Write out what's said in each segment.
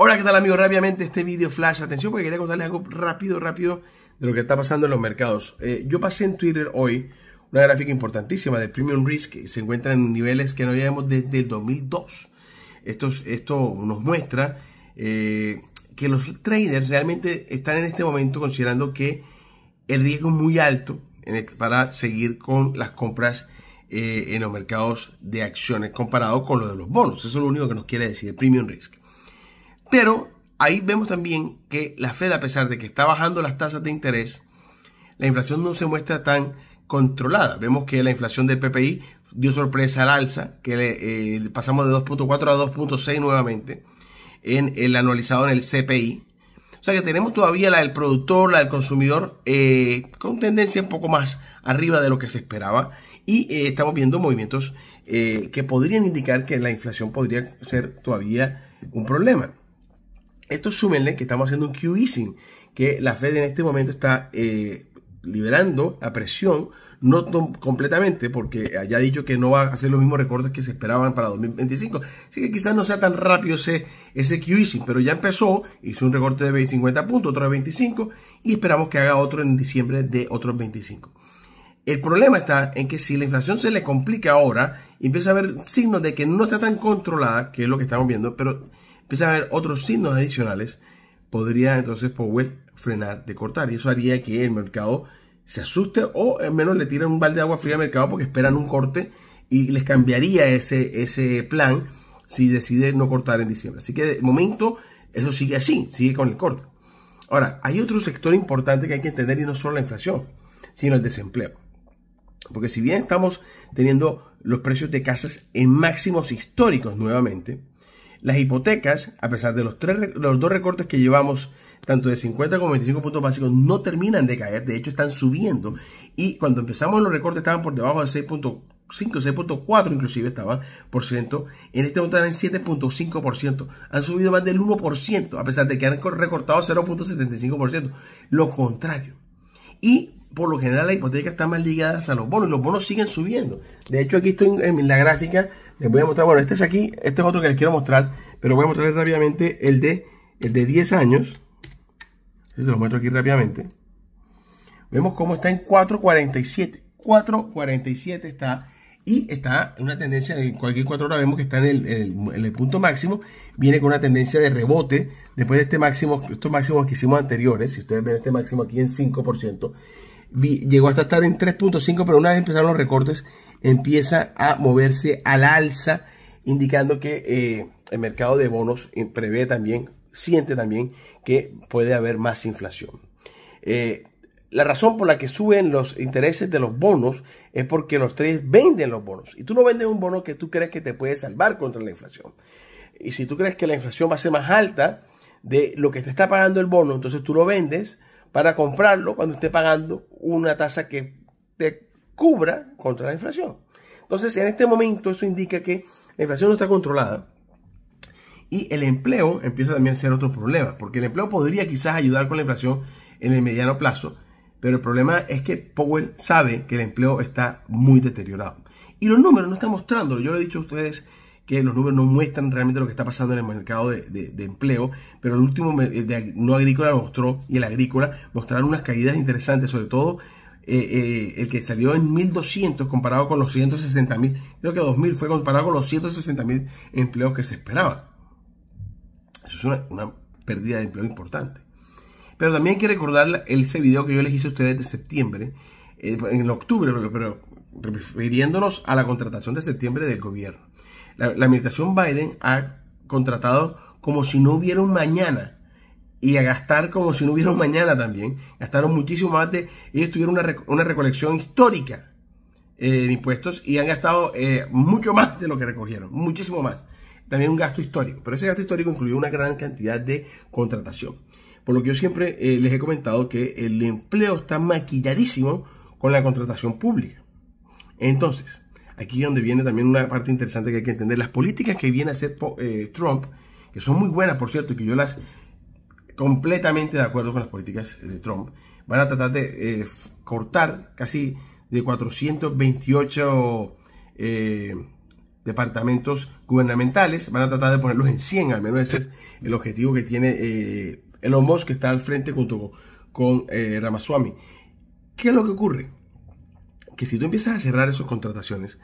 Hola, ¿qué tal amigos? Rápidamente este video flash. Atención porque quería contarles algo rápido, rápido de lo que está pasando en los mercados. Eh, yo pasé en Twitter hoy una gráfica importantísima del Premium Risk que se encuentra en niveles que no vemos desde el 2002. Esto, esto nos muestra eh, que los traders realmente están en este momento considerando que el riesgo es muy alto para seguir con las compras eh, en los mercados de acciones comparado con lo de los bonos. Eso es lo único que nos quiere decir el Premium Risk. Pero ahí vemos también que la Fed, a pesar de que está bajando las tasas de interés, la inflación no se muestra tan controlada. Vemos que la inflación del PPI dio sorpresa al alza, que le, eh, pasamos de 2.4 a 2.6 nuevamente en el anualizado en el CPI. O sea que tenemos todavía la del productor, la del consumidor, eh, con tendencia un poco más arriba de lo que se esperaba. Y eh, estamos viendo movimientos que podrían indicar que la inflación podría ser todavía un problema. Esto súmenle que estamos haciendo un q que la Fed en este momento está eh, liberando la presión, no completamente, porque haya dicho que no va a hacer los mismos recortes que se esperaban para 2025. Así que quizás no sea tan rápido ese, ese pero ya empezó, hizo un recorte de 250 puntos, otro de 25, y esperamos que haga otro en diciembre de otros 25. El problema está en que si la inflación se le complica ahora, empieza a haber signos de que no está tan controlada, que es lo que estamos viendo, pero empieza a haber otros signos adicionales, podría entonces Powell frenar de cortar. Y eso haría que el mercado se asuste o al menos le tiren un balde de agua fría al mercado porque esperan un corte y les cambiaría ese, ese plan si decide no cortar en diciembre. Así que de momento eso sigue así, sigue con el corte. Ahora, hay otro sector importante que hay que entender y no solo la inflación, sino el desempleo. Porque si bien estamos teniendo los precios de casas en máximos históricos nuevamente, las hipotecas, a pesar de los, tres, los dos recortes que llevamos, tanto de 50 como 25 puntos básicos, no terminan de caer, de hecho están subiendo. Y cuando empezamos los recortes estaban por debajo de 6.5, 6.4 inclusive estaban por ciento. En este momento están en 7.5%. Han subido más del 1%, a pesar de que han recortado 0.75%. Lo contrario. Y por lo general las hipotecas están más ligadas a los bonos. Los bonos siguen subiendo. De hecho, aquí estoy en la gráfica les voy a mostrar, bueno, este es aquí, este es otro que les quiero mostrar, pero voy a mostrarles rápidamente el de, el de 10 años. Este se lo muestro aquí rápidamente. Vemos cómo está en 4.47. 4.47 está y está en una tendencia, en cualquier 4 horas vemos que está en el, el, en el, punto máximo, viene con una tendencia de rebote después de este máximo, estos máximos que hicimos anteriores, si ustedes ven este máximo aquí en 5%, llegó hasta estar en 3.5, pero una vez empezaron los recortes, empieza a moverse al alza, indicando que eh, el mercado de bonos eh, prevé también, siente también que puede haber más inflación. Eh, la razón por la que suben los intereses de los bonos es porque los tres venden los bonos. Y tú no vendes un bono que tú crees que te puede salvar contra la inflación. Y si tú crees que la inflación va a ser más alta de lo que te está pagando el bono, entonces tú lo vendes para comprarlo cuando esté pagando una tasa que te cubra contra la inflación. Entonces, en este momento eso indica que la inflación no está controlada y el empleo empieza también a ser otro problema, porque el empleo podría quizás ayudar con la inflación en el mediano plazo, pero el problema es que Powell sabe que el empleo está muy deteriorado. Y los números no están mostrándolo. Yo lo he dicho a ustedes que los números no muestran realmente lo que está pasando en el mercado de, empleo, pero el último de no agrícola mostró y el agrícola mostraron unas caídas interesantes, sobre todo eh, eh, el que salió en 1200 comparado con los 160.000, creo que 2000 fue comparado con los 160.000 empleos que se esperaban. Eso es una, pérdida de empleo importante. Pero también hay que recordar ese video que yo les hice a ustedes de septiembre, eh, en octubre, pero refiriéndonos a la contratación de septiembre del gobierno. La, administración Biden ha contratado como si no hubiera un mañana y a gastar como si no hubiera un mañana también. Gastaron muchísimo más de... Ellos tuvieron una, recolección histórica eh, de impuestos y han gastado eh, mucho más de lo que recogieron, muchísimo más. También un gasto histórico, pero ese gasto histórico incluyó una gran cantidad de contratación. Por lo que yo siempre eh, les he comentado que el empleo está maquilladísimo con la contratación pública. Entonces, aquí es donde viene también una parte interesante que hay que entender. Las políticas que viene a hacer eh, Trump, que son muy buenas, por cierto, y que yo las completamente de acuerdo con las políticas eh, de Trump, van a tratar de eh, cortar casi de 428 departamentos gubernamentales, van a tratar de ponerlos en 100, al menos ese es el objetivo que tiene eh, Elon Musk, que está al frente junto con, con Ramaswamy. ¿Qué es lo que ocurre? que si tú empiezas a cerrar esas contrataciones,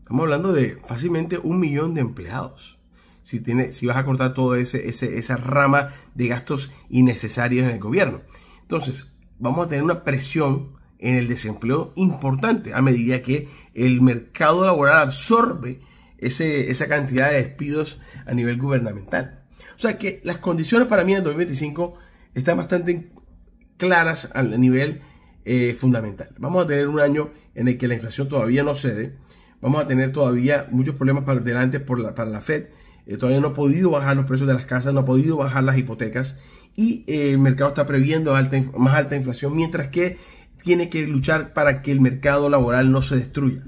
estamos hablando de fácilmente un millón de empleados. Si, tiene, si vas a cortar toda ese, esa rama de gastos innecesarios en el gobierno. Entonces, vamos a tener una presión en el desempleo importante a medida que el mercado laboral absorbe esa cantidad de despidos a nivel gubernamental. O sea que las condiciones para mí en el 2025 están bastante claras a nivel eh, fundamental. Vamos a tener un año en el que la inflación todavía no cede. Vamos a tener todavía muchos problemas para delante por para la Fed. Eh, todavía no ha podido bajar los precios de las casas, no ha podido bajar las hipotecas y eh, el mercado está previendo más alta inflación, mientras que tiene que luchar para que el mercado laboral no se destruya.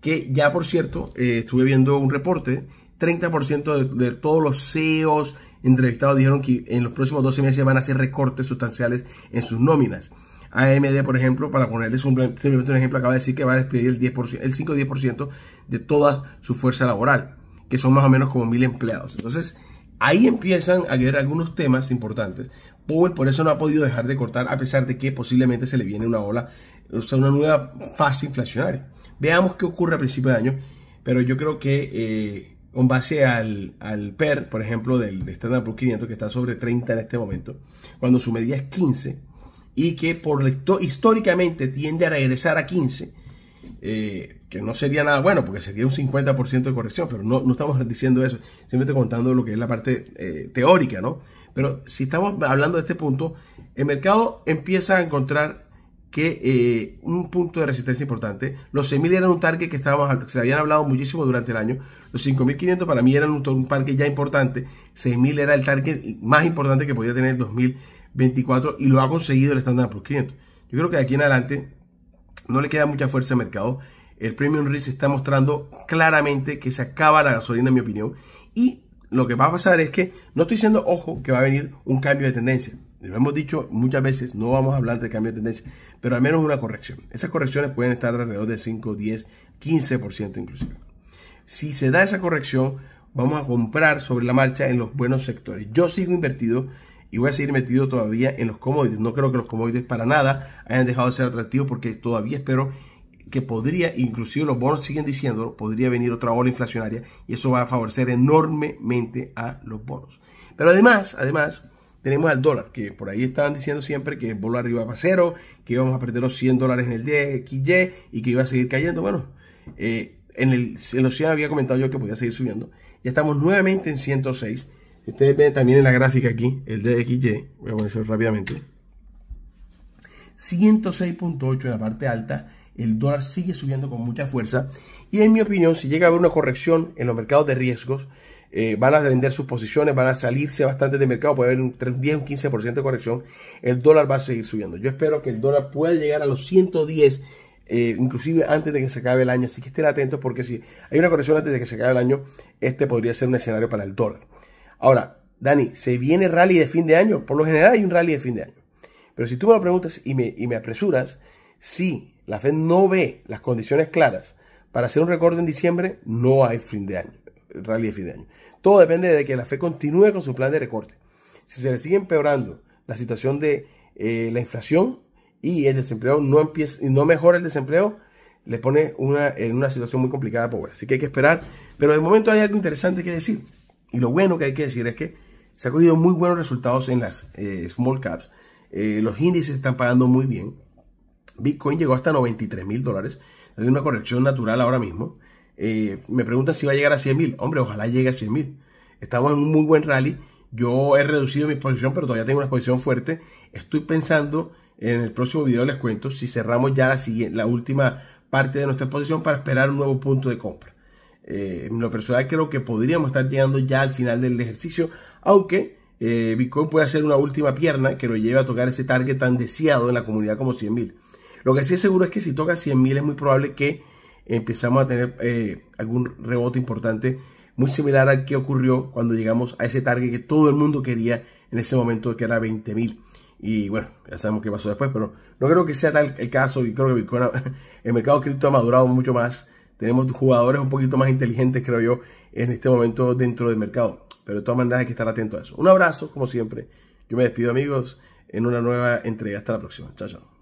Que ya, por cierto, eh, estuve viendo un reporte, 30% de, de todos los CEOs entrevistados dijeron que en los próximos 12 meses van a hacer recortes sustanciales en sus nóminas. AMD, por ejemplo, para ponerles un, simplemente un ejemplo, acaba de decir que va a despedir el, 10%, el 5-10% de toda su fuerza laboral, que son más o menos como mil empleados. Entonces, ahí empiezan a haber algunos temas importantes. Powell por eso no ha podido dejar de cortar, a pesar de que posiblemente se le viene una ola, una nueva fase inflacionaria. Veamos qué ocurre a principio de año, pero yo creo que... Eh, con base al, al, PER, por ejemplo, del Standard Poor's 500, que está sobre 30 en este momento, cuando su medida es 15, y que por históricamente tiende a regresar a 15, eh, que no sería nada bueno porque sería un 50% de corrección, pero no, estamos diciendo eso, simplemente contando lo que es la parte eh, teórica, ¿no? Pero si estamos hablando de este punto, el mercado empieza a encontrar que eh, un punto de resistencia importante. Los 6.000 eran un target que, estábamos, se habían hablado muchísimo durante el año. Los 5.500 para mí eran un, un target ya importante. 6.000 era el target más importante que podía tener el 2000 24 y lo ha conseguido el estándar por 500. Yo creo que de aquí en adelante no le queda mucha fuerza al mercado. El Premium Ris está mostrando claramente que se acaba la gasolina, en mi opinión. Y lo que va a pasar es que no estoy diciendo, ojo, que va a venir un cambio de tendencia. Lo hemos dicho muchas veces, no vamos a hablar de cambio de tendencia, pero al menos una corrección. Esas correcciones pueden estar alrededor de 5, 10, 15% inclusive. Si se da esa corrección, vamos a comprar sobre la marcha en los buenos sectores. Yo sigo invertido y voy a seguir metido todavía en los commodities. No creo que los commodities para nada hayan dejado de ser atractivos porque todavía espero que podría, inclusive los bonos siguen diciendo, podría venir otra ola inflacionaria y eso va a favorecer enormemente a los bonos. Pero además, además, tenemos al dólar, que por ahí estaban diciendo siempre que el arriba iba a cero, que íbamos a perder los 100 dólares en el DXY y que iba a seguir cayendo. Bueno, eh, en, el, en había comentado yo que podía seguir subiendo. Ya estamos nuevamente en 106 Ustedes ven también en la gráfica aquí, el DXY, voy a poner rápidamente. 106.8 en la parte alta, el dólar sigue subiendo con mucha fuerza y en mi opinión, si llega a haber una corrección en los mercados de riesgos, eh, van a vender sus posiciones, van a salirse bastante del mercado, puede haber un 10, un 15% de corrección, el dólar va a seguir subiendo. Yo espero que el dólar pueda llegar a los 110, eh, inclusive antes de que se acabe el año, así que estén atentos porque si hay una corrección antes de que se acabe el año, este podría ser un escenario para el dólar. Ahora, Dani, ¿se viene rally de fin de año? Por lo general hay un rally de fin de año. Pero si tú me lo preguntas y me, apresuras, si la Fed no ve las condiciones claras para hacer un recorte en diciembre, no hay fin de año, rally de fin de año. Todo depende de que la Fed continúe con su plan de recorte. Si se le sigue empeorando la situación de eh, la inflación y el desempleo no, no mejora el desempleo, le pone en una situación muy complicada a Powell. Así que hay que esperar. Pero de momento hay algo interesante que decir. Y lo bueno que hay que decir es que se han cogido muy buenos resultados en las eh, small caps. Eh, los índices están pagando muy bien. Bitcoin llegó hasta 93 mil dólares. Hay una corrección natural ahora mismo. Eh, me preguntan si va a llegar a 100 mil. Hombre, ojalá llegue a 100 mil. Estamos en un muy buen rally. Yo he reducido mi exposición, pero todavía tengo una exposición fuerte. Estoy pensando en el próximo video, les cuento si cerramos ya la, siguiente, la última parte de nuestra exposición para esperar un nuevo punto de compra. Eh, en lo personal creo que podríamos estar llegando ya al final del ejercicio, aunque eh, Bitcoin puede hacer una última pierna que lo lleve a tocar ese target tan deseado en la comunidad como 100.000. Lo que sí es seguro es que si toca 100.000 es muy probable que empezamos a tener eh, algún rebote importante, muy similar al que ocurrió cuando llegamos a ese target que todo el mundo quería en ese momento que era 20.000. Y bueno, ya sabemos qué pasó después, pero no creo que sea tal el caso y creo que Bitcoin, el mercado cripto ha madurado mucho más tenemos jugadores un poquito más inteligentes, creo yo, en este momento dentro del mercado. Pero de todas maneras hay que estar atento a eso. Un abrazo, como siempre. Yo me despido, amigos, en una nueva entrega. Hasta la próxima. Chao, chao.